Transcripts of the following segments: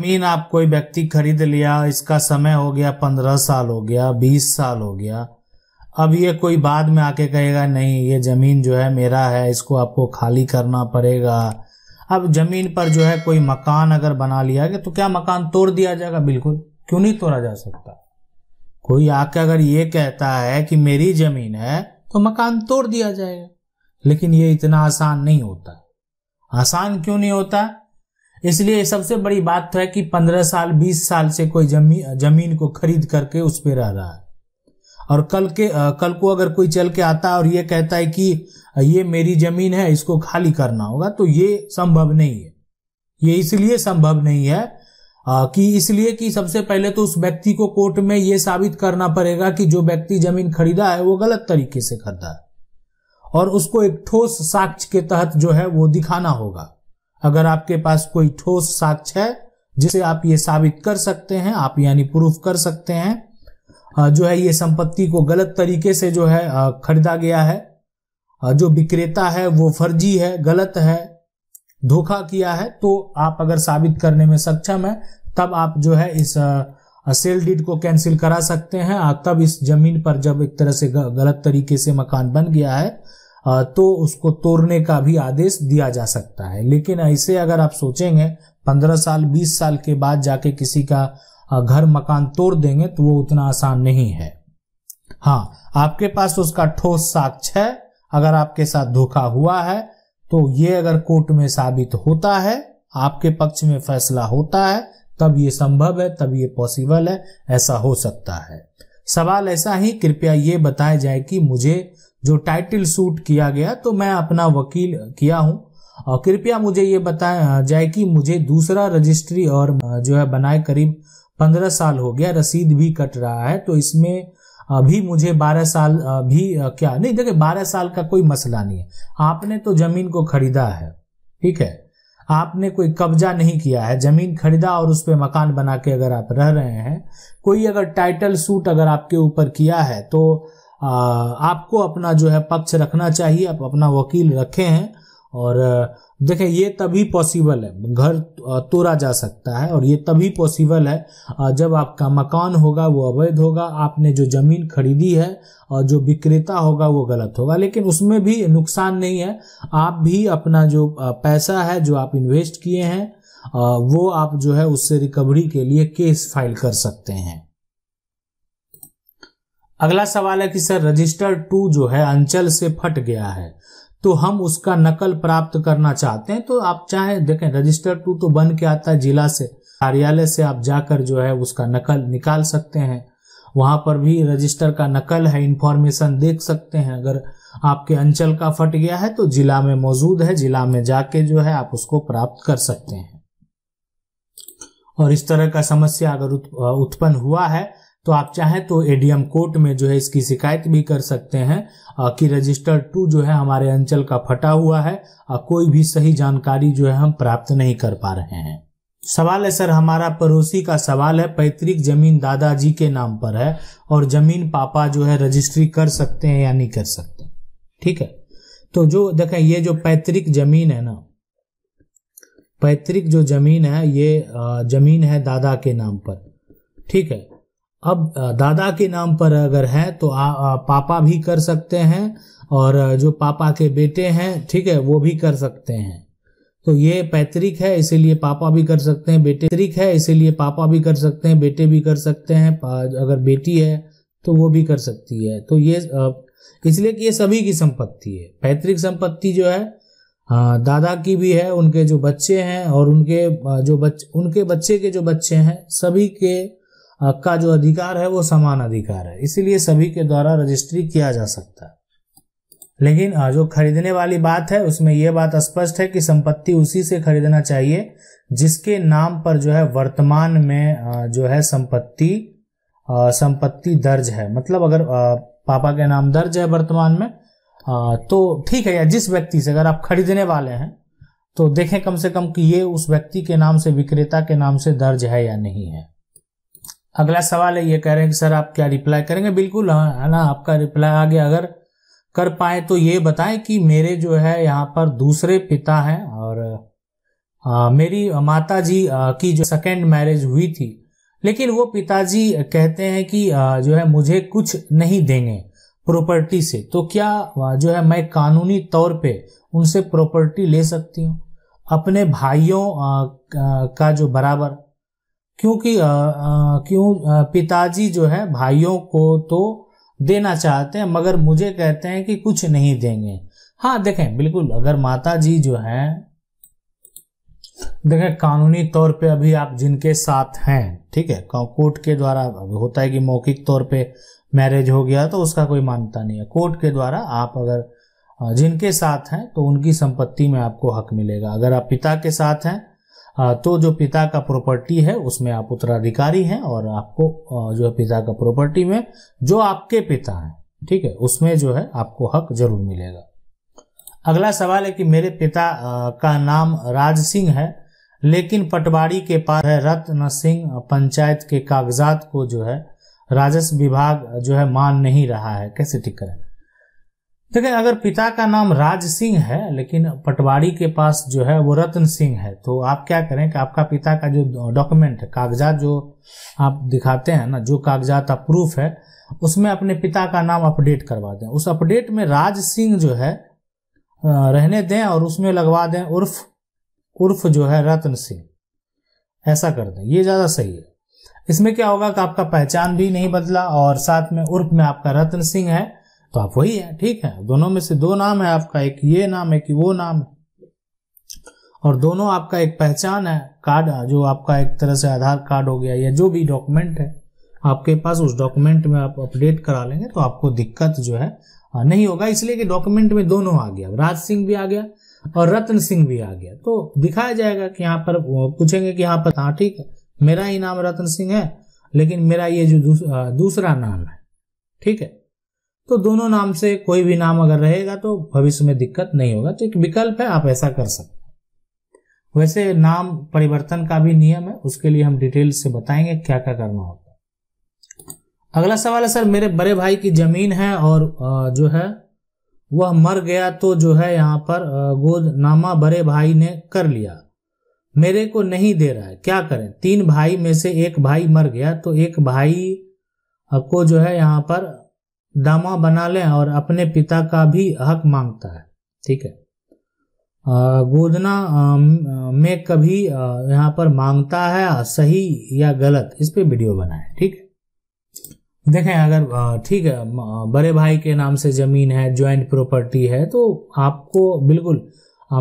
जमीन आप कोई व्यक्ति खरीद लिया इसका समय हो गया पंद्रह साल हो गया बीस साल हो गया अब ये कोई बाद में आके कहेगा नहीं ये ज़मीन जो है मेरा है इसको आपको खाली करना पड़ेगा अब ज़मीन पर जो है कोई मकान अगर बना लिया गया तो क्या मकान तोड़ दिया जाएगा बिल्कुल क्यों नहीं तोड़ा जा सकता कोई आके अगर ये कहता है कि मेरी ज़मीन है तो मकान तोड़ दिया जाएगा लेकिन ये इतना आसान नहीं होता आसान क्यों नहीं होता इसलिए सबसे बड़ी बात तो है कि पंद्रह साल बीस साल से कोई जमी जमीन को खरीद करके उस पर रह रहा है और कल के कल को अगर कोई चल के आता और ये कहता है कि ये मेरी जमीन है इसको खाली करना होगा तो ये संभव नहीं है ये इसलिए संभव नहीं है कि इसलिए कि सबसे पहले तो उस व्यक्ति को कोर्ट में ये साबित करना पड़ेगा कि जो व्यक्ति जमीन खरीदा है वो गलत तरीके से खरीदा है और उसको एक ठोस साक्ष्य के तहत जो है वो दिखाना होगा अगर आपके पास कोई ठोस साक्ष्य है जिसे आप ये साबित कर सकते हैं आप यानी प्रूफ कर सकते हैं जो है ये संपत्ति को गलत तरीके से जो है खरीदा गया है जो विक्रेता है वो फर्जी है गलत है धोखा किया है तो आप अगर साबित करने में सक्षम है तब आप जो है इस सेल डीड को कैंसिल करा सकते हैं तब इस जमीन पर जब एक तरह से गलत तरीके से मकान बन गया है तो उसको तोड़ने का भी आदेश दिया जा सकता है लेकिन ऐसे अगर आप सोचेंगे पंद्रह साल बीस साल के बाद जाके किसी का घर मकान तोड़ देंगे तो वो उतना आसान नहीं है हाँ आपके पास उसका ठोस साक्ष्य है अगर आपके साथ धोखा हुआ है तो ये अगर कोर्ट में साबित होता है आपके पक्ष में फैसला होता है तब ये संभव है तब ये पॉसिबल है ऐसा हो सकता है सवाल ऐसा ही कृपया ये बताया जाए कि मुझे जो टाइटल सूट किया गया तो मैं अपना वकील किया हूँ कृपया मुझे ये बताया जाए कि मुझे दूसरा रजिस्ट्री और जो है बनाए करीब पंद्रह साल हो गया रसीद भी कट रहा है तो इसमें अभी मुझे बारह साल भी क्या नहीं देखिए बारह साल का कोई मसला नहीं है आपने तो जमीन को खरीदा है ठीक है आपने कोई कब्जा नहीं किया है जमीन खरीदा और उस पर मकान बना के अगर आप रह रहे हैं कोई अगर टाइटल सूट अगर आपके ऊपर किया है तो आपको अपना जो है पक्ष रखना चाहिए आप अपना वकील रखे हैं और देखें ये तभी पॉसिबल है घर तोड़ा जा सकता है और ये तभी पॉसिबल है जब आपका मकान होगा वो अवैध होगा आपने जो ज़मीन खरीदी है और जो विक्रेता होगा वो गलत होगा लेकिन उसमें भी नुकसान नहीं है आप भी अपना जो पैसा है जो आप इन्वेस्ट किए हैं वो आप जो है उससे रिकवरी के लिए केस फाइल कर सकते हैं अगला सवाल है कि सर रजिस्टर टू जो है अंचल से फट गया है तो हम उसका नकल प्राप्त करना चाहते हैं तो आप चाहे देखें रजिस्टर टू तो बन के आता है जिला से कार्यालय से आप जाकर जो है उसका नकल निकाल सकते हैं वहां पर भी रजिस्टर का नकल है इंफॉर्मेशन देख सकते हैं अगर आपके अंचल का फट गया है तो जिला में मौजूद है जिला में जाके जो है आप उसको प्राप्त कर सकते हैं और इस तरह का समस्या अगर उत्पन्न हुआ है तो आप चाहें तो एडीएम कोर्ट में जो है इसकी शिकायत भी कर सकते हैं कि रजिस्टर टू जो है हमारे अंचल का फटा हुआ है और कोई भी सही जानकारी जो है हम प्राप्त नहीं कर पा रहे हैं सवाल है सर हमारा पड़ोसी का सवाल है पैतृक जमीन दादाजी के नाम पर है और जमीन पापा जो है रजिस्ट्री कर सकते हैं या नहीं कर सकते ठीक है तो जो देखें ये जो पैतृक जमीन है ना पैतृक जो जमीन है ये जमीन है दादा के नाम पर ठीक है अब दादा के नाम पर अगर है तो आ, आ, पापा भी कर सकते हैं और जो पापा के बेटे हैं ठीक है वो भी कर सकते हैं तो ये पैतृक है इसीलिए पापा भी कर सकते हैं बेटे पैतृक है इसीलिए पापा भी कर सकते हैं बेटे भी कर सकते हैं अगर बेटी है तो वो भी कर सकती है तो ये इसलिए कि ये सभी की संपत्ति है पैतृक संपत्ति जो है दादा की भी है उनके जो बच्चे हैं और उनके जो बच्चे उनके बच्चे के जो बच्चे हैं सभी के का जो अधिकार है वो समान अधिकार है इसीलिए सभी के द्वारा रजिस्ट्री किया जा सकता है लेकिन जो खरीदने वाली बात है उसमें यह बात स्पष्ट है कि संपत्ति उसी से खरीदना चाहिए जिसके नाम पर जो है वर्तमान में जो है संपत्ति संपत्ति दर्ज है मतलब अगर पापा के नाम दर्ज है वर्तमान में तो ठीक है या जिस व्यक्ति से अगर आप खरीदने वाले हैं तो देखें कम से कम कि ये उस व्यक्ति के नाम से विक्रेता के नाम से दर्ज है या नहीं है अगला सवाल है ये कह रहे हैं कि सर आप क्या रिप्लाई करेंगे बिल्कुल हाँ ना आपका रिप्लाई आ गया अगर कर पाए तो ये बताएं कि मेरे जो है यहाँ पर दूसरे पिता हैं और आ, मेरी माता जी आ, की जो सेकेंड मैरिज हुई थी लेकिन वो पिताजी कहते हैं कि आ, जो है मुझे कुछ नहीं देंगे प्रॉपर्टी से तो क्या जो है मैं कानूनी तौर पे उनसे प्रॉपर्टी ले सकती हूँ अपने भाइयों का जो बराबर क्योंकि क्यों पिताजी जो है भाइयों को तो देना चाहते हैं मगर मुझे कहते हैं कि कुछ नहीं देंगे हाँ देखें बिल्कुल अगर माता जी जो है देखें कानूनी तौर पे अभी आप जिनके साथ हैं ठीक है कोर्ट के द्वारा होता है कि मौखिक तौर पे मैरिज हो गया तो उसका कोई मान्यता नहीं है कोर्ट के द्वारा आप अगर जिनके साथ हैं तो उनकी संपत्ति में आपको हक मिलेगा अगर आप पिता के साथ हैं हाँ, तो जो पिता का प्रॉपर्टी है उसमें आप उत्तराधिकारी हैं और आपको जो है पिता का प्रॉपर्टी में जो आपके पिता हैं ठीक है उसमें जो है आपको हक जरूर मिलेगा अगला सवाल है कि मेरे पिता का नाम राज सिंह है लेकिन पटवारी के पास है रत्न सिंह पंचायत के कागजात को जो है राजस्व विभाग जो है मान नहीं रहा है कैसे ठीक करें देखिए अगर पिता का नाम राज सिंह है लेकिन पटवारी के पास जो है वो रतन सिंह है तो आप क्या करें कि आपका पिता का जो डॉक्यूमेंट है कागजात जो आप दिखाते हैं ना जो कागजात प्रूफ है उसमें अपने पिता का नाम अपडेट करवा दें उस अपडेट में राज सिंह जो है रहने दें और उसमें लगवा दें उर्फ उर्फ जो है रत्न सिंह ऐसा कर दें ये ज़्यादा सही है इसमें क्या होगा कि आपका पहचान भी नहीं बदला और साथ में उर्फ में आपका रत्न सिंह है तो आप वही है ठीक है दोनों में से दो नाम है आपका एक ये नाम है कि वो नाम है और दोनों आपका एक पहचान है कार्ड जो आपका एक तरह से आधार कार्ड हो गया या जो भी डॉक्यूमेंट है आपके पास उस डॉक्यूमेंट में आप अपडेट करा लेंगे तो आपको दिक्कत जो है नहीं होगा इसलिए कि डॉक्यूमेंट में दोनों आ गया राज सिंह भी आ गया और रत्न सिंह भी आ गया तो दिखाया जाएगा कि यहाँ पर पूछेंगे कि यहाँ पर हाँ ठीक है मेरा ही नाम रतन सिंह है लेकिन मेरा ये जो दूसरा नाम है ठीक है तो दोनों नाम से कोई भी नाम अगर रहेगा तो भविष्य में दिक्कत नहीं होगा तो एक विकल्प है आप ऐसा कर सकते हैं वैसे नाम परिवर्तन का भी नियम है उसके लिए हम डिटेल से बताएंगे क्या क्या करना होता है अगला सवाल है सर मेरे बड़े भाई की जमीन है और जो है वह मर गया तो जो है यहाँ पर गोदनामा बड़े भाई ने कर लिया मेरे को नहीं दे रहा है क्या करें तीन भाई में से एक भाई मर गया तो एक भाई को जो है यहाँ पर दामा बना लें और अपने पिता का भी हक मांगता है ठीक है गोदना में कभी यहाँ पर मांगता है सही या गलत इस पे वीडियो बनाए ठीक है देखें अगर ठीक है बड़े भाई के नाम से जमीन है ज्वाइंट प्रॉपर्टी है तो आपको बिल्कुल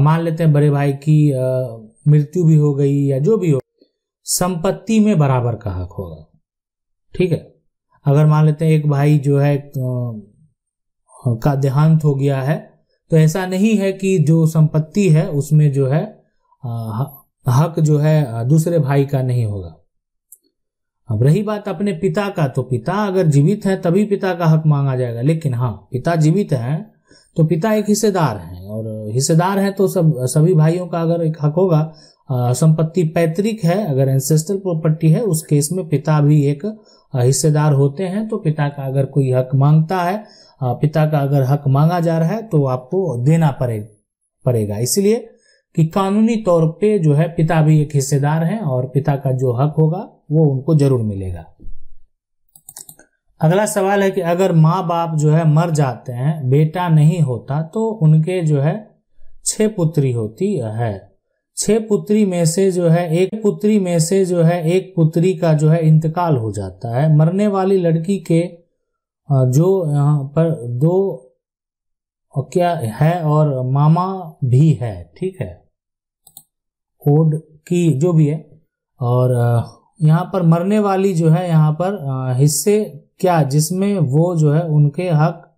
मान लेते हैं बड़े भाई की मृत्यु भी हो गई या जो भी हो संपत्ति में बराबर का हक होगा ठीक है अगर मान लेते हैं एक भाई जो है का देहांत हो गया है तो ऐसा नहीं है कि जो संपत्ति है उसमें जो है हक जो है दूसरे भाई का नहीं होगा अब रही बात अपने पिता का तो पिता अगर जीवित है तभी पिता का हक मांगा जाएगा लेकिन हाँ पिता जीवित है तो पिता एक हिस्सेदार है और हिस्सेदार है तो सब सभी भाइयों का अगर एक हक होगा संपत्ति पैतृक है अगर एंसेस्ट्रल प्रॉपर्टी है उस केस में पिता भी एक हिस्सेदार होते हैं तो पिता का अगर कोई हक मांगता है पिता का अगर हक मांगा जा रहा है तो आपको देना पड़े पड़ेगा इसलिए कि कानूनी तौर पे जो है पिता भी एक हिस्सेदार हैं और पिता का जो हक होगा वो उनको जरूर मिलेगा अगला सवाल है कि अगर माँ बाप जो है मर जाते हैं बेटा नहीं होता तो उनके जो है छह पुत्री होती है छह पुत्री में से जो है एक पुत्री में से जो है एक पुत्री का जो है इंतकाल हो जाता है मरने वाली लड़की के जो यहाँ पर दो क्या है और मामा भी है ठीक है ओड की जो भी है और यहाँ पर मरने वाली जो है यहाँ पर हिस्से क्या जिसमें वो जो है उनके हक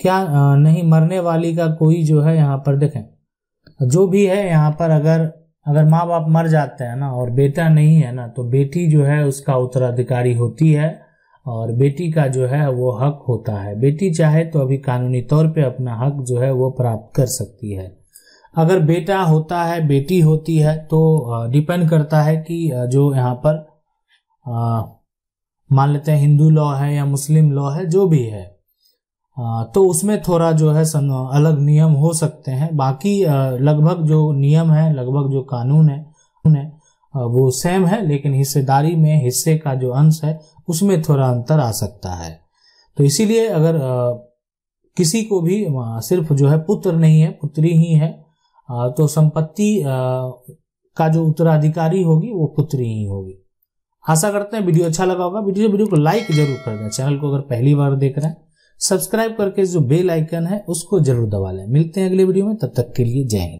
क्या नहीं मरने वाली का कोई जो है यहाँ पर देखें जो भी है यहाँ पर अगर अगर माँ बाप मर जाते हैं ना और बेटा नहीं है ना तो बेटी जो है उसका उत्तराधिकारी होती है और बेटी का जो है वो हक होता है बेटी चाहे तो अभी कानूनी तौर पे अपना हक जो है वो प्राप्त कर सकती है अगर बेटा होता है बेटी होती है तो डिपेंड करता है कि जो यहाँ पर मान लेते हैं हिंदू लॉ है या मुस्लिम लॉ है जो भी है तो उसमें थोड़ा जो है अलग नियम हो सकते हैं बाकी लगभग जो नियम है लगभग जो कानून है उन्हें वो सेम है लेकिन हिस्सेदारी में हिस्से का जो अंश है उसमें थोड़ा अंतर आ सकता है तो इसीलिए अगर किसी को भी सिर्फ जो है पुत्र नहीं है पुत्री ही है तो संपत्ति का जो उत्तराधिकारी होगी वो पुत्री ही होगी आशा करते हैं वीडियो अच्छा लगा होगा वीडियो वीडियो को लाइक जरूर कर दें चैनल को अगर पहली बार देख रहे हैं सब्सक्राइब करके जो बेल आइकन है उसको जरूर दबा लें मिलते हैं अगले वीडियो में तब तक के लिए जय हिंद